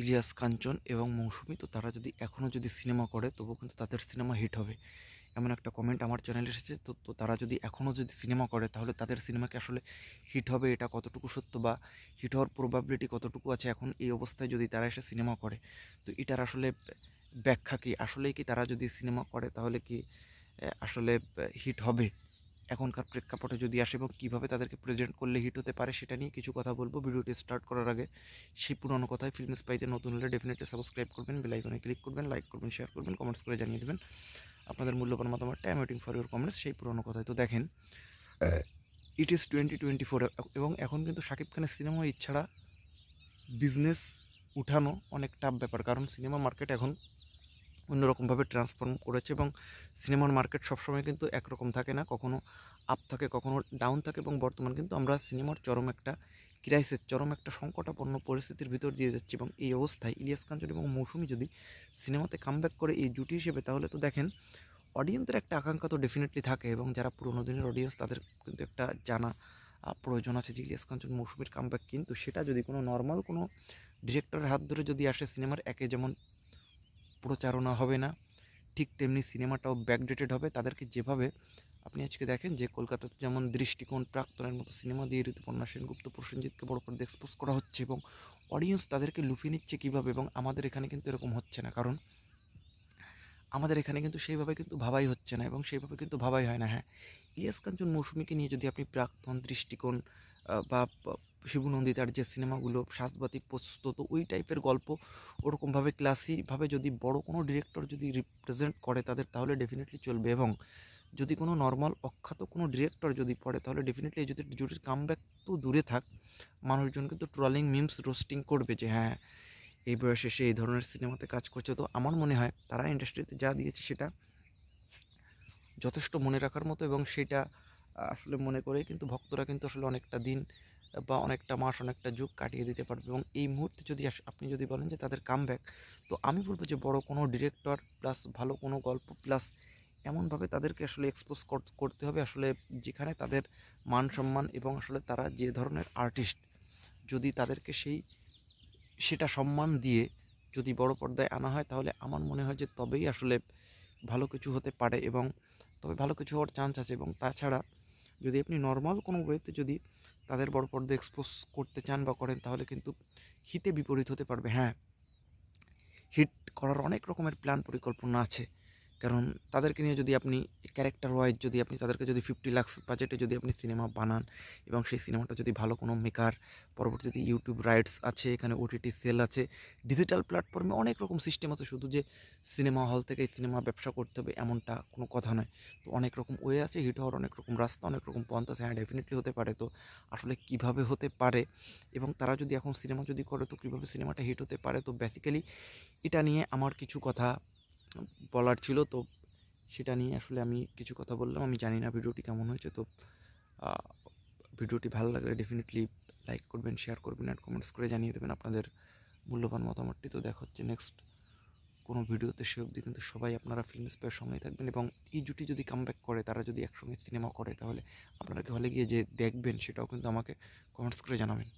ইলিয়াস কাঞ্চন এবং মৌসুমি তো তারা যদি এখনও যদি সিনেমা করে তবু কিন্তু তাদের সিনেমা হিট হবে এমন একটা কমেন্ট আমার চ্যানেলে এসেছে তো তো তারা যদি এখনও যদি সিনেমা করে তাহলে তাদের সিনেমাকে আসলে হিট হবে এটা কতটুকু সত্য বা হিট হওয়ার প্রবাবিলিটি কতটুকু আছে এখন এই অবস্থায় যদি তারা এসে সিনেমা করে তো এটার আসলে ব্যাখ্যা কী আসলে কি তারা যদি সিনেমা করে তাহলে কি আসলে হিট হবে এখনকার প্রেক্ষাপটে যদি আসে এবং কীভাবে তাদেরকে প্রেজেন্ট করলে হিট হতে পারে সেটা নিয়ে কিছু কথা বলবো ভিডিওটি স্টার্ট করার আগে সেই পুরনো কথায় ফিল্ম স্পাইতে নতুন হলে ডেফিনেটলি সাবস্ক্রাইব করবেন বেলাইকনে ক্লিক করবেন লাইক করবেন শেয়ার করবেন কমেন্টস করে জানিয়ে দেবেন আপনাদের মূল্যবান মতামত time waiting for your comments সেই পুরনো কথায় তো দেখেন it is twenty twenty four এবং এখন কিন্তু শাকিব খানের সিনেমা ইচ্ছাড়া বিজনেস উঠানো অনেক টাফ ব্যাপার কারণ সিনেমা মার্কেট এখন অন্যরকমভাবে ট্রান্সফর্ম করেছে এবং সিনেমার মার্কেট সবসময় কিন্তু একরকম থাকে না কখনো আপ থাকে কখনো ডাউন থাকে এবং বর্তমান কিন্তু আমরা সিনেমার চরম একটা ক্রাইসিস চরম একটা সংকটাপন্ন পরিস্থিতির ভিতর দিয়ে যাচ্ছে এবং এই অবস্থায় ইলিয়াস কাঞ্চন এবং মৌসুমি যদি সিনেমাতে কামব্যাক করে এই জুটি হিসেবে তাহলে তো দেখেন অডিয়েন্সের একটা আকাঙ্ক্ষা তো ডেফিনেটলি থাকে এবং যারা পুরোনো দিনের অডিয়েন্স তাদের কিন্তু একটা জানা প্রয়োজন আছে যে ইলিয়াস কাঞ্চন মৌসুমির কামব্যাক কিন্তু সেটা যদি কোনো নর্মাল কোনো ডিরেক্টরের হাত ধরে যদি আসে সিনেমার একে যেমন প্রচারণা হবে না ঠিক তেমনি সিনেমাটাও ব্যাকডেটেড হবে তাদেরকে যেভাবে আপনি আজকে দেখেন যে কলকাতাতে যেমন দৃষ্টিকোণ প্রাক্তনের মতো সিনেমা দিয়ে ঋতুপর্ণা সেনগুপ্ত প্রসেনজিৎকে বড় করে এক্সপোজ করা হচ্ছে এবং অডিয়েন্স তাদেরকে লুফিয়ে নিচ্ছে কীভাবে এবং আমাদের এখানে কিন্তু এরকম হচ্ছে না কারণ আমাদের এখানে কিন্তু সেইভাবে কিন্তু ভাবাই হচ্ছে না এবং সেইভাবে কিন্তু ভাবাই হয় না হ্যাঁ ইলিয়াস কাঞ্চন মৌসুমীকে নিয়ে যদি আপনি প্রাক্তন দৃষ্টিকোণ বা শিবু যে সিনেমাগুলো সাতবাতি প্রস্তুত তো ওই টাইপের গল্প ওরকমভাবে ক্লাসিভাবে যদি বড় কোনো ডিরেক্টর যদি রিপ্রেজেন্ট করে তাদের তাহলে ডেফিনেটলি চলবে এবং যদি কোনো নর্মাল অখ্যাত কোনো ডিরেক্টর যদি পড়ে তাহলে ডেফিনেটলি যদি জুটির কামব্যাক তো দূরে থাক মানুষজন কিন্তু ট্রলিং মিমস রোস্টিং করবে যে হ্যাঁ এই বয়সে সে এই ধরনের সিনেমাতে কাজ করছে তো আমার মনে হয় তারা ইন্ডাস্ট্রিতে যা দিয়েছে সেটা যথেষ্ট মনে রাখার মতো এবং সেটা আসলে মনে করে কিন্তু ভক্তরা কিন্তু আসলে অনেকটা দিন বা অনেকটা মাস অনেকটা যুগ কাটিয়ে দিতে পারবে এবং এই মুহূর্তে যদি আপনি যদি বলেন যে তাদের কামব্যাক তো আমি বলবো যে বড় কোনো ডিরেক্টর প্লাস ভালো কোনো গল্প প্লাস এমনভাবে তাদেরকে আসলে এক্সপোজ করতে হবে আসলে যেখানে তাদের মান সম্মান এবং আসলে তারা যে ধরনের আর্টিস্ট যদি তাদেরকে সেই সেটা সম্মান দিয়ে যদি বড় পর্দায় আনা হয় তাহলে আমার মনে হয় যে তবেই আসলে ভালো কিছু হতে পারে এবং তবে ভালো কিছু হওয়ার চান্স আছে এবং তাছাড়া যদি আপনি নর্মাল কোনো ওয়েতে যদি তাদের বড় পর্দা এক্সপোজ করতে চান বা করেন তাহলে কিন্তু হিতে বিপরীত হতে পারবে হ্যাঁ হিট করার অনেক রকমের প্ল্যান পরিকল্পনা আছে কারণ তাদেরকে নিয়ে যদি আপনি ক্যারেক্টার ওয়াইজ যদি আপনি তাদেরকে যদি ফিফটি লাক্স বাজেটে যদি আপনি সিনেমা বানান এবং সেই সিনেমাটা যদি ভালো কোনো মেকার পরবর্তীতে ইউটিউব রাইটস আছে এখানে ওটিটি সেল আছে ডিজিটাল প্ল্যাটফর্মে অনেক রকম সিস্টেম আছে শুধু যে সিনেমা হল থেকে সিনেমা ব্যবসা করতে হবে এমনটা কোনো কথা নয় তো অনেক রকম ওয়ে আছে হিট হওয়ার অনেক রকম রাস্তা অনেক রকম পন্থা আছে হ্যাঁ ডেফিনেটলি হতে পারে তো আসলে কিভাবে হতে পারে এবং তারা যদি এখন সিনেমা যদি করে তো কীভাবে সিনেমাটা হিট হতে পারে তো বেসিক্যালি এটা নিয়ে আমার কিছু কথা বলার ছিল তো সেটা নিয়ে আসলে আমি কিছু কথা বললাম আমি জানি না ভিডিওটি কেমন হয়েছে তো ভিডিওটি ভালো লাগলে ডেফিনেটলি লাইক করবেন শেয়ার করবেন আর কমেন্টস করে জানিয়ে দেবেন আপনাদের মূল্যবান মতামতটি তো দেখা হচ্ছে নেক্সট কোনো ভিডিওতে সে অবধি কিন্তু সবাই আপনারা ফিল্ম স্পেয়ার সঙ্গেই থাকবেন এবং এই জুটি যদি কামব্যাক করে তারা যদি একসঙ্গে সিনেমা করে তাহলে আপনারা হলে গিয়ে যে দেখবেন সেটাও কিন্তু আমাকে কমেন্টস করে জানাবেন